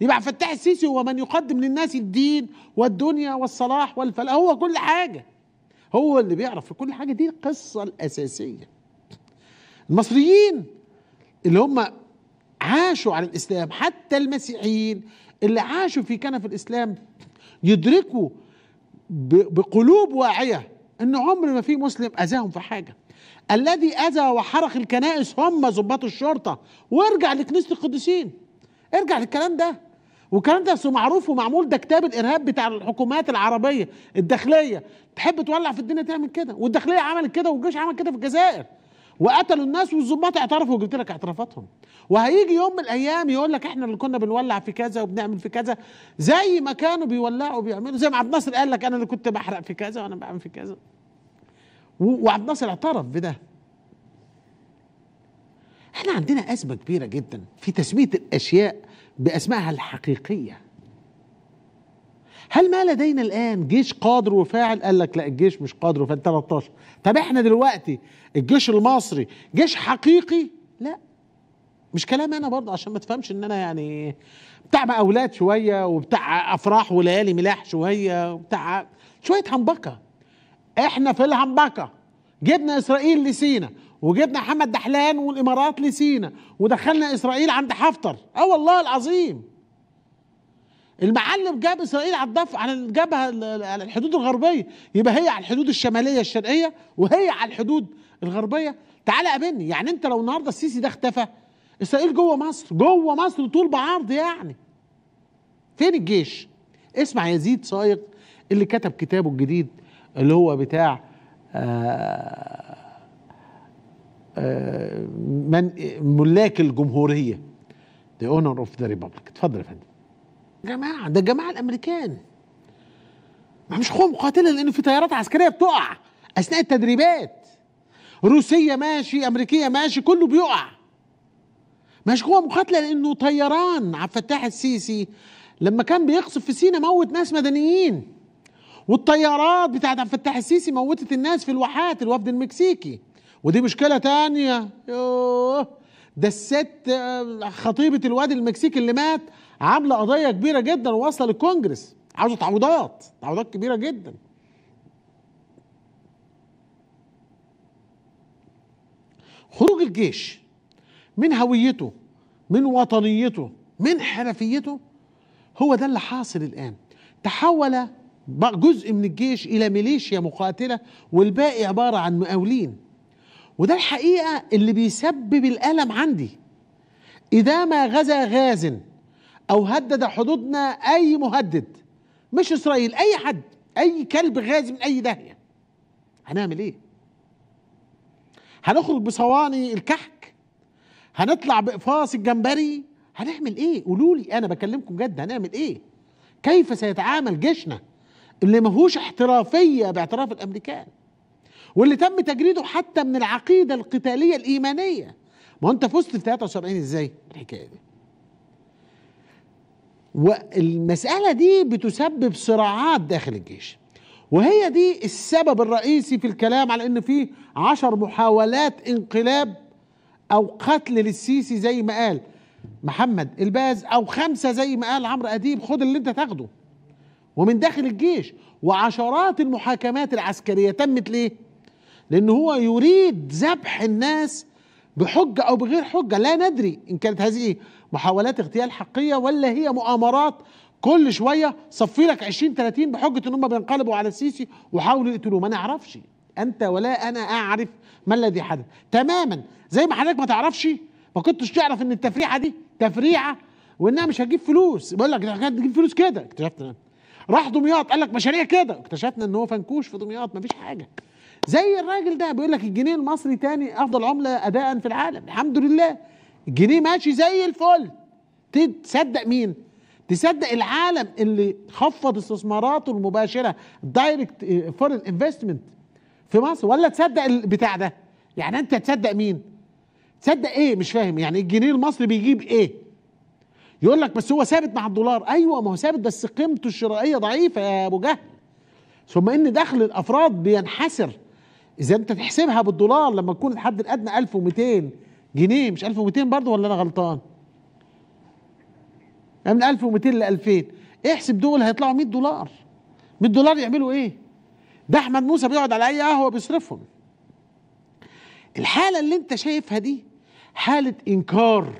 Speaker 1: يبقى فتاح السيسي هو من يقدم للناس الدين والدنيا والصلاح والفلاح هو كل حاجه هو اللي بيعرف في كل حاجه دي القصه الاساسيه المصريين اللي هم عاشوا على الاسلام حتى المسيحيين اللي عاشوا في كنف الاسلام يدركوا بقلوب واعيه ان عمر ما في مسلم اذاهم في حاجه الذي اذى وحرق الكنائس هم ظباط الشرطه وارجع لكنيسه القديسين ارجع للكلام ده والكلام ده معروف ومعمول ده كتاب الارهاب بتاع الحكومات العربيه الداخليه تحب تولع في الدنيا تعمل كده والداخليه عملت كده والجيش عمل كده في الجزائر وقتلوا الناس والظباط اعترفوا وجبت لك اعترافاتهم وهيجي يوم من الايام يقول لك احنا اللي كنا بنولع في كذا وبنعمل في كذا زي ما كانوا بيولعوا وبيعملوا زي ما عبد الناصر قال لك انا اللي كنت بحرق في كذا وانا بعمل في كذا وعبد الناصر اعترف بده احنا عندنا أزمة كبيرة جدا في تسمية الأشياء بأسمائها الحقيقية هل ما لدينا الآن جيش قادر وفاعل قال لك لا الجيش مش قادر وفاعل 13 طب احنا دلوقتي الجيش المصري جيش حقيقي لا مش كلام انا برضه عشان ما تفهمش ان انا يعني بتاع مقاولات شويه وبتاع افراح وليالي ملاح شويه وبتاع شويه حنبقه احنا في الهمبكه جبنا اسرائيل لسينا وجبنا حمد دحلان والامارات لسينا ودخلنا اسرائيل عند حفتر اه والله العظيم المعلم جاب اسرائيل على الضف على الجبهه على الحدود الغربيه يبقى هي على الحدود الشماليه الشرقيه وهي على الحدود الغربيه تعالى قابلني يعني انت لو النهارده السيسي ده اختفى اسرائيل جوه مصر جوه مصر طول بعرض يعني فين الجيش اسمع يزيد صايغ اللي كتب كتابه الجديد اللي هو بتاع آه، آه، من ملاك الجمهوريه the اونر of the republic اتفضل يا فندم جماعه ده الجماعه الامريكان ما مش قوه مقاتله لان في طيارات عسكريه بتقع اثناء التدريبات روسيه ماشي امريكيه ماشي كله بيقع مش قوه مقاتله لانه طيران عبد الفتاح السيسي لما كان بيقصف في سينا موت ناس مدنيين والطيارات بتاعت عبد الفتاح السيسي موتت الناس في الواحات الوفد المكسيكي ودي مشكله تانية يوه ده الست آه، خطيبه الواد المكسيكي اللي مات عامله قضيه كبيره جدا وواصله للكونجرس عاوزه تعويضات تعويضات كبيره جدا خروج الجيش من هويته من وطنيته من حرفيته هو ده اللي حاصل الان تحول جزء من الجيش الى ميليشيا مقاتله والباقي عباره عن مقاولين وده الحقيقه اللي بيسبب الالم عندي اذا ما غزا غاز او هدد حدودنا اي مهدد مش اسرائيل اي حد اي كلب غاز من اي داهيه هنعمل ايه هنخرج بصواني الكحك هنطلع باقفاص الجمبري هنعمل ايه قولوا لي انا بكلمكم جد هنعمل ايه كيف سيتعامل جيشنا اللي ماهوش احترافيه باعتراف الامريكان واللي تم تجريده حتى من العقيده القتاليه الايمانيه ما انت فزت في 73 ازاي الحكايه دي والمساله دي بتسبب صراعات داخل الجيش وهي دي السبب الرئيسي في الكلام على ان في عشر محاولات انقلاب او قتل للسيسي زي ما قال محمد الباز او خمسه زي ما قال عمرو اديب خد اللي انت تاخده ومن داخل الجيش وعشرات المحاكمات العسكرية تمت ليه؟ لأن هو يريد ذبح الناس بحجة أو بغير حجة لا ندري إن كانت هذه محاولات اغتيال حقية ولا هي مؤامرات كل شوية صفي لك 20 30 بحجة إن هم بينقلبوا على السيسي وحاولوا يقتلوه ما نعرفش أنت ولا أنا أعرف ما الذي حدث تماما زي ما حضرتك ما تعرفش ما كنتش تعرف إن التفريعة دي تفريعة وإنها مش هتجيب فلوس بقول لك هتجيب فلوس كده اكتشفت أنا راح دمياط قال لك مشاريع كده اكتشفنا ان هو فنكوش في دمياط مفيش حاجه زي الراجل ده بيقول لك الجنيه المصري تاني افضل عمله اداء في العالم الحمد لله الجنيه ماشي زي الفل تصدق مين تصدق العالم اللي خفض استثماراته المباشره دايركت فورن انفستمنت في مصر ولا تصدق البتاع ده يعني انت تصدق مين تصدق ايه مش فاهم يعني الجنيه المصري بيجيب ايه يقول لك بس هو ثابت مع الدولار ايوه ما هو ثابت بس قيمته الشرائيه ضعيفه يا ابو جهل ثم ان دخل الافراد بينحسر اذا انت تحسبها بالدولار لما تكون الحد الادنى 1200 جنيه مش 1200 برضه ولا انا غلطان يعني من 1200 ل 2000 احسب دول هيطلعوا 100 دولار 100 دولار يعملوا ايه ده احمد موسى بيقعد على اي قهوه بيصرفهم الحاله اللي انت شايفها دي حاله انكار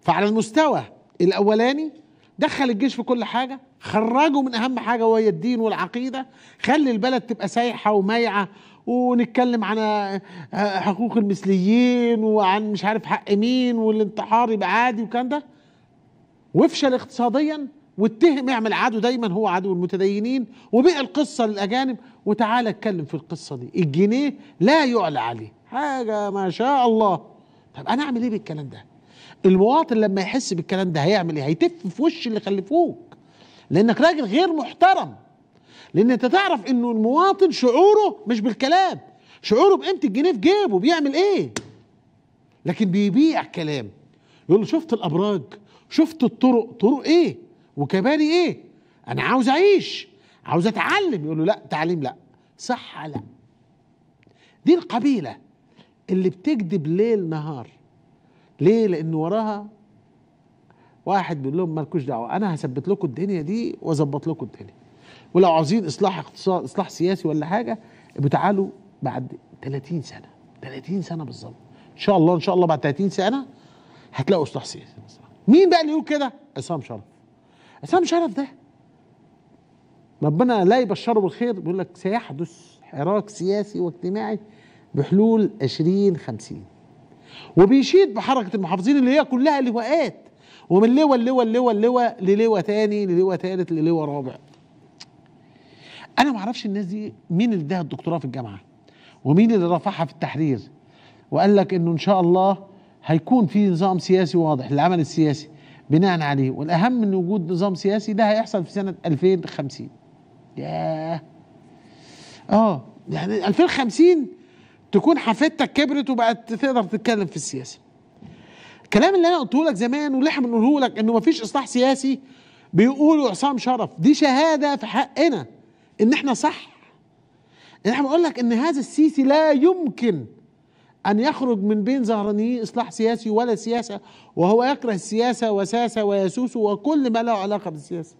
Speaker 1: فعلى المستوى الاولاني دخل الجيش في كل حاجه خرجه من اهم حاجه وهي الدين والعقيده خلي البلد تبقى سايحه ومايعه ونتكلم عن آه، آه، حقوق المثليين وعن مش عارف حق مين والانتحار يبقى عادي والكلام ده وافشل اقتصاديا واتهم اعمل عدو دايما هو عدو المتدينين وبقى القصه للاجانب وتعالى اتكلم في القصه دي الجنيه لا يعلى عليه حاجه ما شاء الله طب انا اعمل ايه بالكلام ده المواطن لما يحس بالكلام ده هيعمل ايه هيتف في وش اللي خلفوك لانك راجل غير محترم لان انت تعرف انه المواطن شعوره مش بالكلام شعوره بقيمه الجنيه في جيبه بيعمل ايه لكن بيبيع كلام يقول له شفت الابراج شفت الطرق طرق ايه وكباري ايه انا عاوز اعيش عاوز اتعلم يقول له لا تعليم لا صحه لا دي القبيله اللي بتكذب ليل نهار ليه لان وراها واحد بيقول لهم مالكوش دعوه انا هثبت لكم الدنيا دي واظبط لكم الدنيا ولو عاوزين اصلاح اقتصاد اصلاح سياسي ولا حاجه بتعالوا بعد 30 سنه 30 سنه بالظبط ان شاء الله ان شاء الله بعد 30 سنه هتلاقوا اصلاح سياسي مين بقى اللي يقول كده عصام شرف عصام شرف ده ربنا لا يبشره بالخير بيقول لك سيحدث حراك سياسي واجتماعي بحلول 20 50 وبيشيد بحركه المحافظين اللي هي كلها لواءات ومن لواء لواء لواء لواء للواء ثاني للواء ثالث للواء رابع انا ما اعرفش الناس دي مين اللي اداها الدكتوراه في الجامعه ومين اللي رفعها في التحرير وقال لك انه ان شاء الله هيكون في نظام سياسي واضح للعمل السياسي بناء عليه والاهم من وجود نظام سياسي ده هيحصل في سنه 2050 ياه اه يعني 2050 تكون حفيدتك كبرت وبقت تقدر تتكلم في السياسه الكلام اللي انا قلته لك زمان واللي احنا بنقوله لك انه مفيش اصلاح سياسي بيقولوا عصام شرف دي شهاده في حقنا ان احنا صح ان احنا بنقول لك ان هذا السيسي لا يمكن ان يخرج من بين ظهرانيي اصلاح سياسي ولا سياسه وهو يكره السياسه وساسه ويسوس وكل ما له علاقه بالسياسه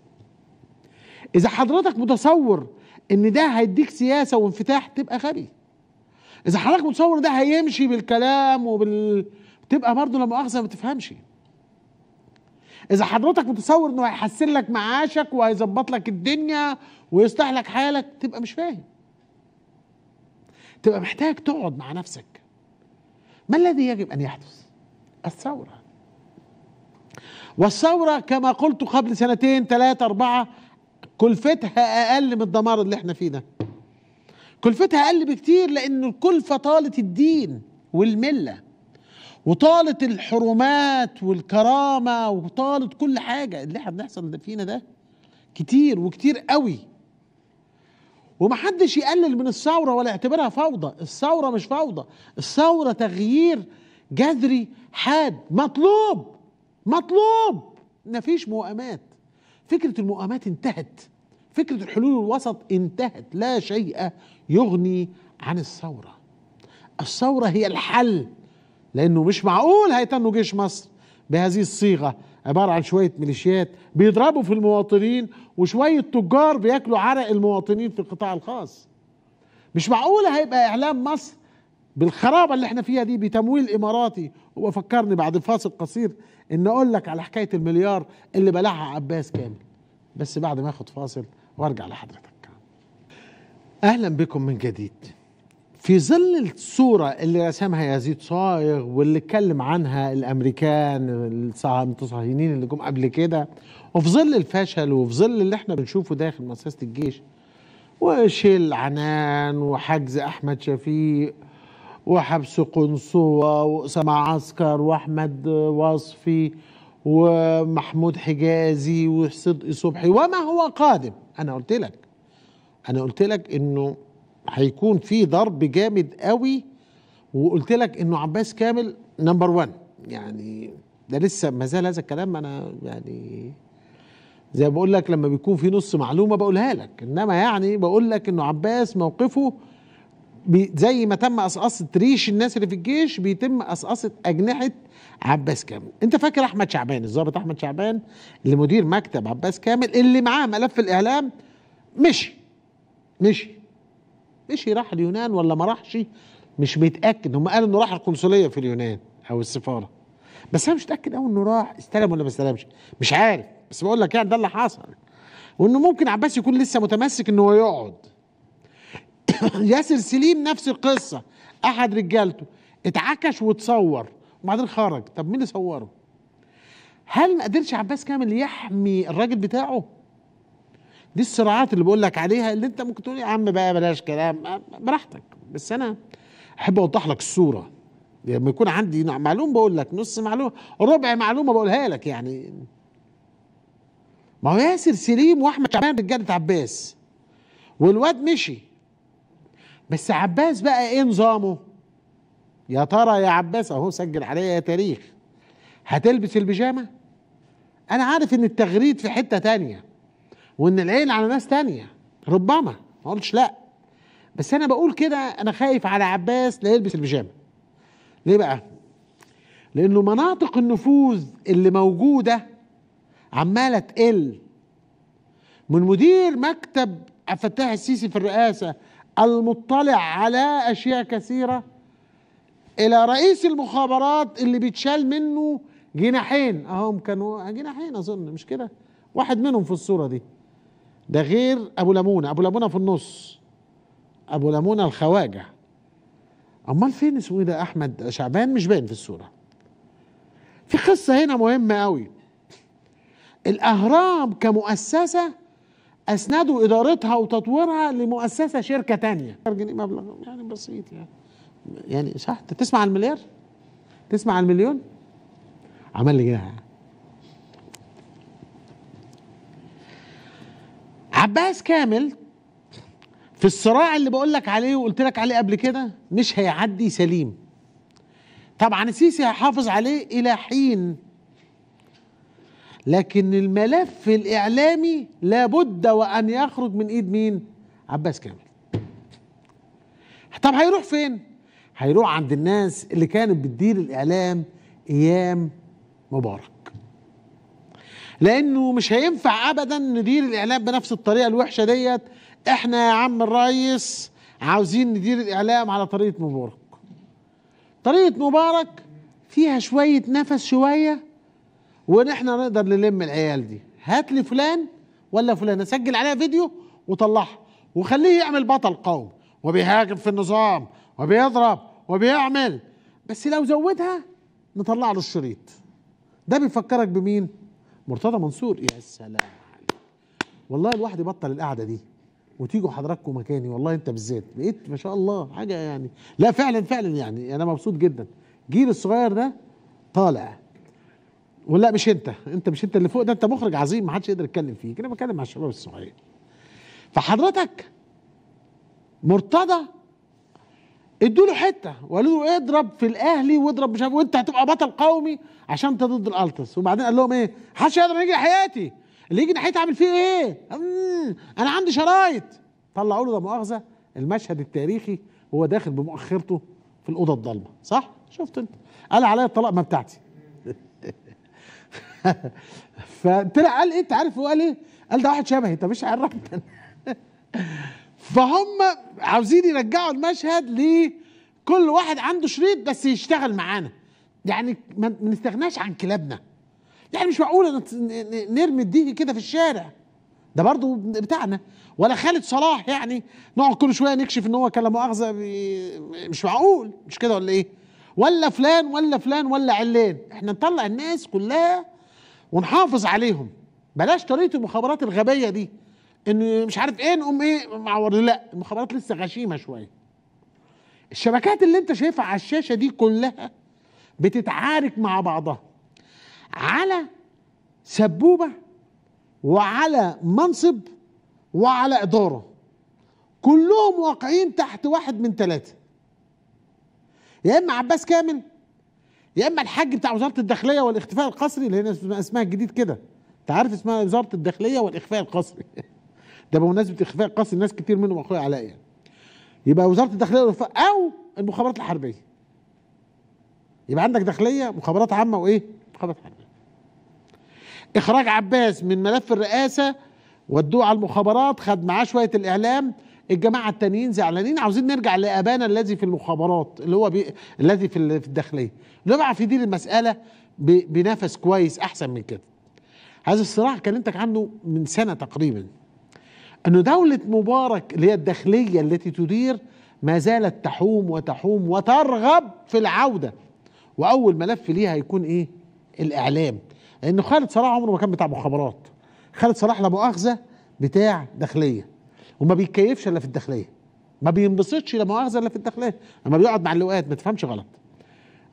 Speaker 1: اذا حضرتك متصور ان ده هيديك سياسه وانفتاح تبقى غبي اذا حضرتك متصور ده هيمشي بالكلام وبال تبقى برضه لما مؤاخذه ما تفهمش اذا حضرتك متصور انه هيحسن لك معاشك وهيظبط لك الدنيا ويصلح لك حالك تبقى مش فاهم تبقى محتاج تقعد مع نفسك ما الذي يجب ان يحدث الثوره والثوره كما قلت قبل سنتين ثلاثه اربعه كلفتها اقل من الدمار اللي احنا فيه ده كلفتها اقل بكتير لان الكلفه طالت الدين والمله وطالت الحرمات والكرامه وطالت كل حاجه اللي احنا بنحصل فينا ده كتير وكتير قوي ومحدش يقلل من الثوره ولا يعتبرها فوضى الثوره مش فوضى الثوره تغيير جذري حاد مطلوب مطلوب مفيش مؤامات فكره المؤامات انتهت فكره الحلول الوسط انتهت لا شيء يغني عن الثورة الثورة هي الحل لأنه مش معقول هيتنوا جيش مصر بهذه الصيغة عبارة عن شوية ميليشيات بيضربوا في المواطنين وشوية تجار بياكلوا عرق المواطنين في القطاع الخاص مش معقول هيبقى إعلام مصر بالخرابة اللي احنا فيها دي بتمويل إماراتي وفكرني بعد فاصل قصير إن أقول لك على حكاية المليار اللي بلعها عباس كامل بس بعد ما اخد فاصل وارجع لحضرتك اهلا بكم من جديد في ظل الصورة اللي رسمها يزيد صايغ واللي اتكلم عنها الامريكان المتصهينين اللي جم قبل كده وفي ظل الفشل وفي ظل اللي احنا بنشوفه داخل مؤسسة الجيش وشيل عنان وحجز احمد شفيق وحبس قنصوة وأسامة عسكر وأحمد وصفي ومحمود حجازي وصدقي صبحي وما هو قادم أنا قلت لك انا قلت لك انه هيكون في ضرب جامد قوي وقلت لك انه عباس كامل نمبر 1 يعني ده لسه ما زال هذا الكلام انا يعني زي ما بقول لك لما بيكون في نص معلومه بقولها لك انما يعني بقول لك انه عباس موقفه زي ما تم قصقصه ريش الناس اللي في الجيش بيتم قصقصه اجنحه عباس كامل انت فاكر احمد شعبان الضابط احمد شعبان اللي مدير مكتب عباس كامل اللي معاه ملف الاعلام مشي مشي مشي راح اليونان ولا ما راحش مش متاكد هم قالوا انه راح القنصليه في اليونان او السفاره بس انا مش متاكد قوي انه راح استلم ولا ما استلمش مش عارف بس بقول لك يعني ده اللي حصل وانه ممكن عباس يكون لسه متمسك انه يقعد ياسر سليم نفس القصه احد رجالته اتعكش واتصور وبعدين خرج طب مين اللي صوره هل ما قدرش عباس كامل يحمي الراجل بتاعه دي الصراعات اللي بقول لك عليها اللي انت ممكن تقول يا عم بقى بلاش كلام آه، براحتك بس انا احب اوضح لك الصوره لما يعني يكون عندي معلومه بقول لك نص معلومه ربع معلومه بقولها لك يعني ما هو ياسر سليم واحمد شعبان رجاله عباس والواد مشي بس عباس بقى ايه نظامه يا ترى يا عباس اهو سجل عليا يا تاريخ هتلبس البيجامه انا عارف ان التغريد في حته تانية وان العين على ناس تانية ربما ما قلتش لا بس انا بقول كده انا خايف على عباس لا يلبس البيجامه ليه بقى لانه مناطق النفوذ اللي موجوده عماله تقل من مدير مكتب عبد الفتاح السيسي في الرئاسه المطلع على اشياء كثيره الى رئيس المخابرات اللي بيتشال منه جناحين اهم كانوا جناحين اظن مش كده واحد منهم في الصوره دي ده غير ابو لمونه ابو لمونه في النص ابو لمونه الخواجه امال فين اسمه إيه ده احمد شعبان مش باين في الصوره في قصه هنا مهمه قوي الاهرام كمؤسسه اسندوا ادارتها وتطويرها لمؤسسه شركه تانية جنيه مبلغ يعني بسيط يعني يعني صح تسمع المليار تسمع المليون عمل لي كده إيه عباس كامل في الصراع اللي بقول لك عليه وقلت لك عليه قبل كده مش هيعدي سليم طبعا السيسي هيحافظ عليه الى حين لكن الملف الاعلامي لابد وان يخرج من ايد مين عباس كامل طب هيروح فين هيروح عند الناس اللي كانت بتدير الاعلام ايام مبارك لانه مش هينفع ابدا ندير الاعلام بنفس الطريقه الوحشه ديت احنا يا عم الريس عاوزين ندير الاعلام على طريقه مبارك طريقه مبارك فيها شويه نفس شويه وان احنا نقدر نلم العيال دي هات لي فلان ولا فلان اسجل عليها فيديو وطلعها وخليه يعمل بطل قوم وبيهاجم في النظام وبيضرب وبيعمل بس لو زودها نطلع له الشريط ده بيفكرك بمين مرتضى منصور يا سلام والله الواحد يبطل القعده دي وتيجوا حضراتكم مكاني والله انت بالذات بقيت ما شاء الله حاجه يعني لا فعلا فعلا يعني انا مبسوط جدا جيل الصغير ده طالع ولا مش انت انت مش انت اللي فوق ده انت مخرج عظيم ما حدش يقدر يتكلم فيه كده بتكلم مع الشباب الصغير فحضرتك مرتضى ادوا له حته وقالوا له اضرب في الاهلي واضرب مش عارف وانت هتبقى بطل قومي عشان انت ضد الالتس وبعدين قال لهم ايه؟ حدش يقدر يجي حياتي اللي يجي ناحيتي اعمل فيه ايه؟ انا عندي شرايط طلعوا له ده مؤاخذه المشهد التاريخي وهو داخل بمؤخرته في الاوضه الضلمه صح؟ شفت انت قال عليا الطلاق ما بتاعتي فطلع قال ايه؟ انت عارف هو قال ايه؟ قال ده واحد شبهي انت مش عرفت فهم عاوزين يرجعوا المشهد لكل واحد عنده شريط بس يشتغل معانا يعني ما نستغناش عن كلابنا يعني مش معقوله نرمي الديك كده في الشارع ده برضو بتاعنا ولا خالد صلاح يعني نقعد كل شويه نكشف ان هو كان مؤاخذه مش معقول مش كده ولا ايه ولا فلان ولا فلان ولا علان احنا نطلع الناس كلها ونحافظ عليهم بلاش طريقه المخابرات الغبيه دي ان مش عارف ايه نقوم ايه معور لا المخابرات لسه غشيمه شويه الشبكات اللي انت شايفها على الشاشه دي كلها بتتعارك مع بعضها على سبوبه وعلى منصب وعلى اداره كلهم واقعين تحت واحد من ثلاثه يا اما عباس كامل يا اما الحاج بتاع وزاره الداخليه والاختفاء القسري اللي هنا اسمها الجديد كده انت عارف اسمها وزاره الداخليه والاخفاء القسري ده بمناسبه اخفاء قصر ناس كتير منهم اخويا علاء يعني يبقى وزاره الداخليه او المخابرات الحربيه يبقى عندك داخليه مخابرات عامه وايه مخابرات حربيه اخراج عباس من ملف الرئاسه ودوه على المخابرات خد معاه شويه الاعلام الجماعه التانيين زعلانين عاوزين نرجع لابانا الذي في المخابرات اللي هو بي... الذي في الداخليه اللي بيعرف يدير المساله ب... بنفس كويس احسن من كده هذا الصراع كلمتك عنه من سنه تقريبا أن دولة مبارك اللي هي الداخلية التي تدير ما زالت تحوم وتحوم وترغب في العودة وأول ملف ليها هيكون إيه؟ الإعلام لأنه خالد صلاح عمره ما كان بتاع مخابرات خالد صلاح لا مؤاخذة بتاع داخلية وما بيتكيفش إلا في الداخلية ما بينبسطش لا مؤاخذة إلا في الداخلية لما بيقعد مع اللواءات ما تفهمش غلط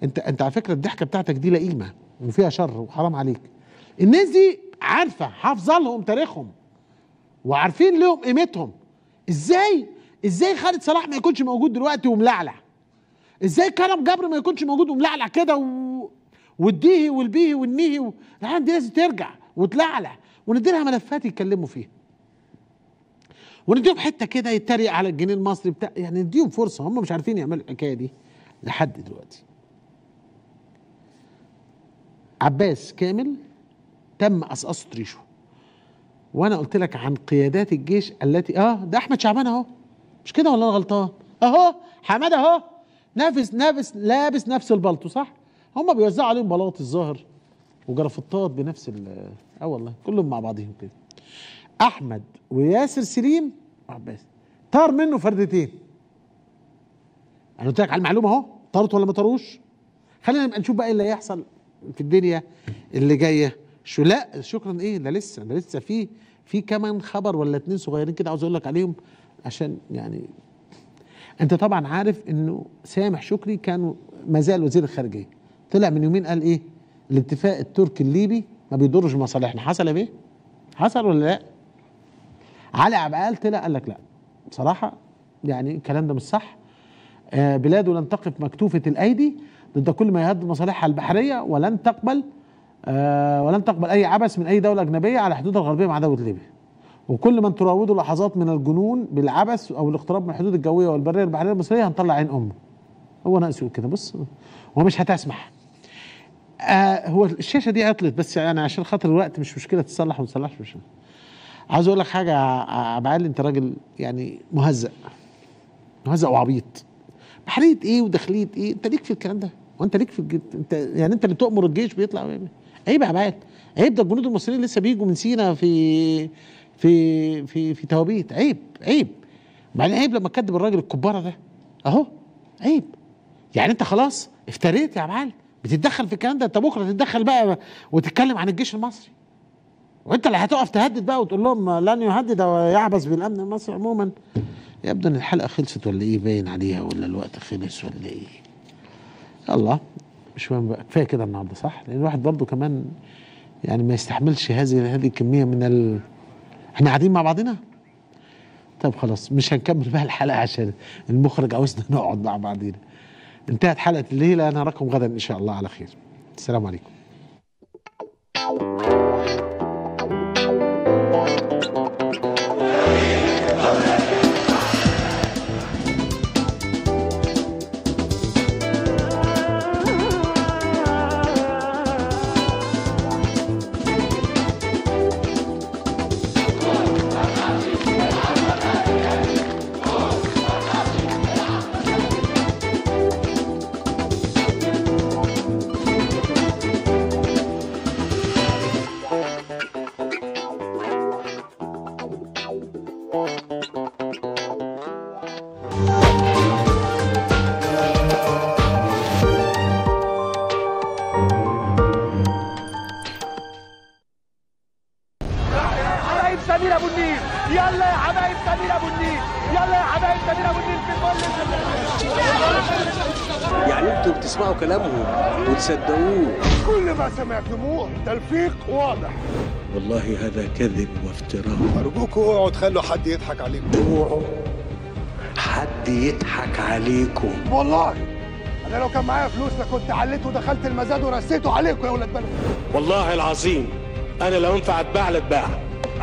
Speaker 1: أنت أنت على فكرة الضحكة بتاعتك دي لئيمة وفيها شر وحرام عليك الناس دي عارفة حافظة لهم تاريخهم وعارفين لهم قيمتهم ازاي ازاي خالد صلاح ما يكونش موجود دلوقتي وملعلع ازاي كرم جبر ما يكونش موجود وملعلع كده و... والديهي والبيهي والنيهي و... دي لازم ترجع وتلعلع ونديلها ملفات يتكلموا فيها ونديهم حته كده يتريق على الجنيه المصري بتاع يعني نديهم فرصه هم مش عارفين يعملوا الحكايه دي لحد دلوقتي عباس كامل تم قصقصه ريشه وانا قلت لك عن قيادات الجيش التي اه ده احمد شعبان اهو مش كده ولا انا غلطان اهو حماده اهو نافس نافس لابس نفس البلطو صح هم بيوزعوا عليهم بلاط الظاهر وجرافطات بنفس ال اه والله كلهم مع بعضهم كده احمد وياسر سليم عباس طار منه فردتين انا قلت لك على المعلومه اهو طارت ولا ما طاروش خلينا نبقى نشوف بقى ايه اللي هيحصل في الدنيا اللي جايه شو لا شكرا ايه ده لسه ده لسه في في كمان خبر ولا اتنين صغيرين كده عاوز اقول لك عليهم عشان يعني انت طبعا عارف انه سامح شكري كان ما زال وزير الخارجيه طلع من يومين قال ايه الاتفاق التركي الليبي ما بيضرش مصالحنا حصل ايه حصل ولا لا علي عبد طلع قال لك لا بصراحه يعني الكلام ده مش صح آه بلاده لن تقف مكتوفه الايدي ضد كل ما يهدد مصالحها البحريه ولن تقبل آه، ولن تقبل أي عبث من أي دولة أجنبية على حدودها الغربية مع دولة ليبيا وكل من تراوده لحظات من الجنون بالعبث أو الاقتراب من الحدود الجوية والبرية البحرية المصرية هنطلع عين أمه هو ناقص يقول كده بص هو مش هتسمح آه هو الشاشة دي عطلت بس أنا يعني عشان خاطر الوقت مش مشكلة تصلح وما تصلحش مش عايز أقول لك حاجة يا أنت راجل يعني مهزأ مهزأ وعبيط بحرية إيه وداخلية إيه أنت ليك في الكلام ده؟ وأنت ليك في الجد. أنت يعني أنت اللي تؤمر الجيش بيطلع ويعمل عيب يا عباد عيب ده الجنود المصريين لسه بيجوا من سينا في في في في توابيت عيب عيب معنى عيب لما تكذب الراجل الكباره ده اهو عيب يعني انت خلاص افتريت يا معلم بتتدخل في الكلام ده انت بكره تتدخل بقى وتتكلم عن الجيش المصري وانت اللي هتقف تهدد بقى وتقول لهم لن يهدد ويعبث بالامن المصري عموما يبدو ان الحلقه خلصت ولا ايه باين عليها ولا الوقت خلص ولا ايه الله مش مهم بقى كفايه كده النهارده صح؟ لان الواحد برضه كمان يعني ما يستحملش هذه هذه الكميه من ال... احنا قاعدين مع بعضنا؟ طب خلاص مش هنكمل بقى الحلقه عشان المخرج عاوزنا نقعد مع بعضينا. انتهت حلقه الليله نراكم غدا ان شاء الله على خير. السلام عليكم. كذب وافتراء أرجوكوا اوعوا تخلوا حد يضحك عليكم اوعوا حد يضحك عليكم والله أنا لو كان معايا فلوس لكنت عليت ودخلت المزاد ورسيته عليكم يا ولاد بلد والله العظيم أنا لو انفع أتباع لأتباع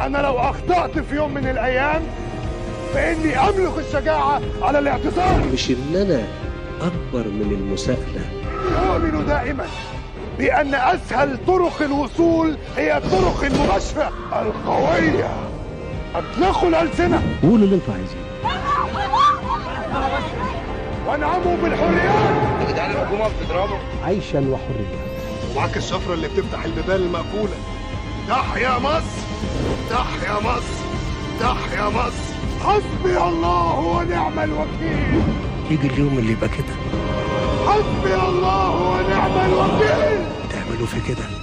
Speaker 1: أنا لو
Speaker 2: أخطأت في يوم من الأيام فإني أملك الشجاعة
Speaker 1: على الاعتذار مش إن أنا أكبر من المساءلة اؤمن دائما بأن أسهل طرق الوصول هي الطرق المباشرة
Speaker 2: القوية
Speaker 1: أطلقوا الألسنة قولوا اللي أنتوا عايزينه
Speaker 2: وانعموا بالحريات الحكومه بتضربه
Speaker 1: عيشا وحريه
Speaker 2: ومعاك الشفره اللي بتفتح البيبان المقفوله تحيا مصر تحيا مصر تحيا مصر حسبي الله ونعم الوكيل
Speaker 1: يجي اليوم اللي يبقى كده
Speaker 2: حسبي الله ونعم
Speaker 1: الوكيل تعملوا في كده